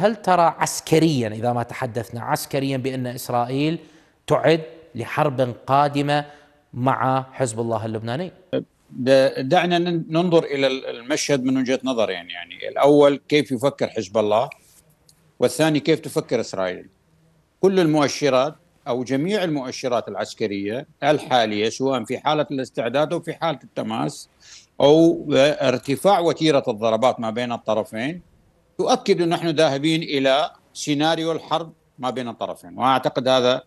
هل ترى عسكريا اذا ما تحدثنا عسكريا بان اسرائيل تعد لحرب قادمه مع حزب الله اللبناني؟ دعنا ننظر الى المشهد من وجهه نظرين يعني،, يعني الاول كيف يفكر حزب الله والثاني كيف تفكر اسرائيل كل المؤشرات او جميع المؤشرات العسكريه الحاليه سواء في حاله الاستعداد او في حاله التماس او ارتفاع وتيره الضربات ما بين الطرفين تؤكد أن نحن ذاهبين إلى سيناريو الحرب ما بين الطرفين وأعتقد هذا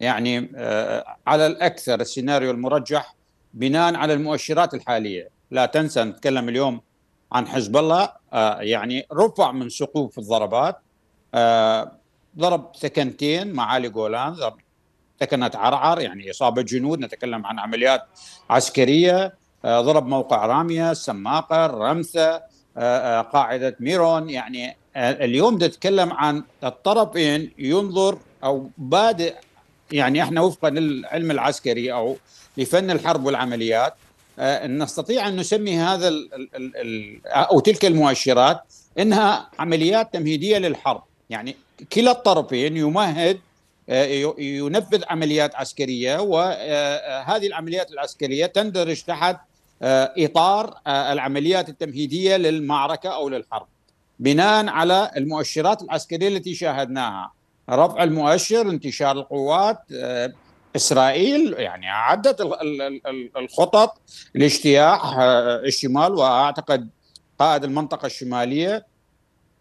يعني آه، على الأكثر السيناريو المرجح بناء على المؤشرات الحالية لا تنسى نتكلم اليوم عن حزب الله آه، يعني رفع من سقوف الضربات آه، ضرب سكنتين معالي جولان ضرب سكنت عرعر يعني إصابة جنود نتكلم عن عمليات عسكرية ضرب موقع رامية السماقة الرمثة آه، آه، قاعده ميرون يعني آه، اليوم نتكلم عن الطرفين ينظر او بادئ يعني احنا وفقا للعلم العسكري او لفن الحرب والعمليات نستطيع ان نسمي هذا الـ الـ الـ او تلك المؤشرات انها عمليات تمهيديه للحرب يعني كلا الطرفين يمهد ينفذ عمليات عسكريه وهذه العمليات العسكريه تندرج تحت آه، اطار آه، العمليات التمهيديه للمعركه او للحرب بناء على المؤشرات العسكريه التي شاهدناها رفع المؤشر انتشار القوات آه، اسرائيل يعني عدت الخطط لاجتياح الشمال واعتقد قائد المنطقه الشماليه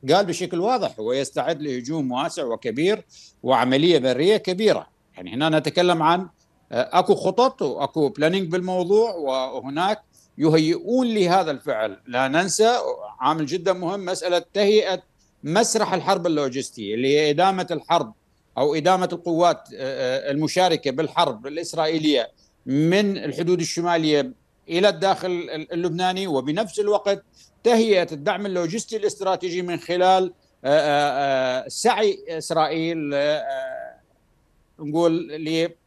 قال بشكل واضح هو يستعد لهجوم واسع وكبير وعمليه بريه كبيره يعني هنا نتكلم عن اكو خطط واكو بلانينج بالموضوع وهناك يهيئون لهذا الفعل لا ننسى عامل جدا مهم مسألة تهيئة مسرح الحرب اللوجستية اللي هي إدامة الحرب أو إدامة القوات آه، آه، المشاركة بالحرب الإسرائيلية من الحدود الشمالية إلى الداخل اللبناني وبنفس الوقت تهيئة الدعم اللوجستي الاستراتيجي من خلال آه، سعي إسرائيل نقول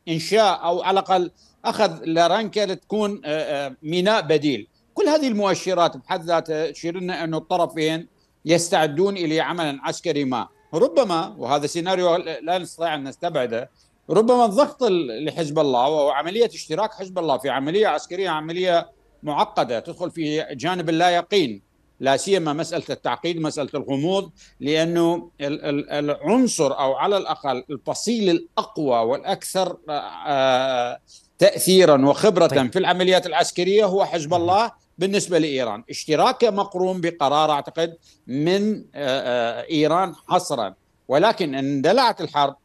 انشاء او على الاقل اخذ لارانكا لتكون آه، آه، ميناء بديل كل هذه المؤشرات بحد ذاتها تشير لنا انه الطرفين يستعدون الى عمل عسكري ما ربما وهذا سيناريو لا نستطيع ان نستبعده ربما الضغط لحزب الله وعمليه اشتراك حزب الله في عمليه عسكريه عمليه معقده تدخل في جانب اللا يقين لا سيما مساله التعقيد مساله الغموض لانه العنصر او على الاقل الفصيل الاقوى والاكثر آه، آه، تاثيرا وخبره طيب. في العمليات العسكريه هو حزب الله بالنسبه لايران، اشتراكه مقرون بقرار اعتقد من آه، ايران حصرا ولكن ان اندلعت الحرب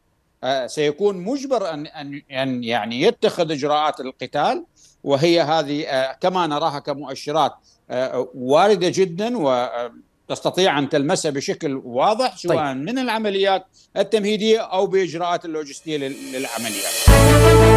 سيكون مجبر ان ان يعني يتخذ اجراءات القتال وهي هذه كما نراها كمؤشرات وارده جدا وتستطيع ان تلمسها بشكل واضح سواء طيب. من العمليات التمهيديه او باجراءات اللوجستيه للعمليات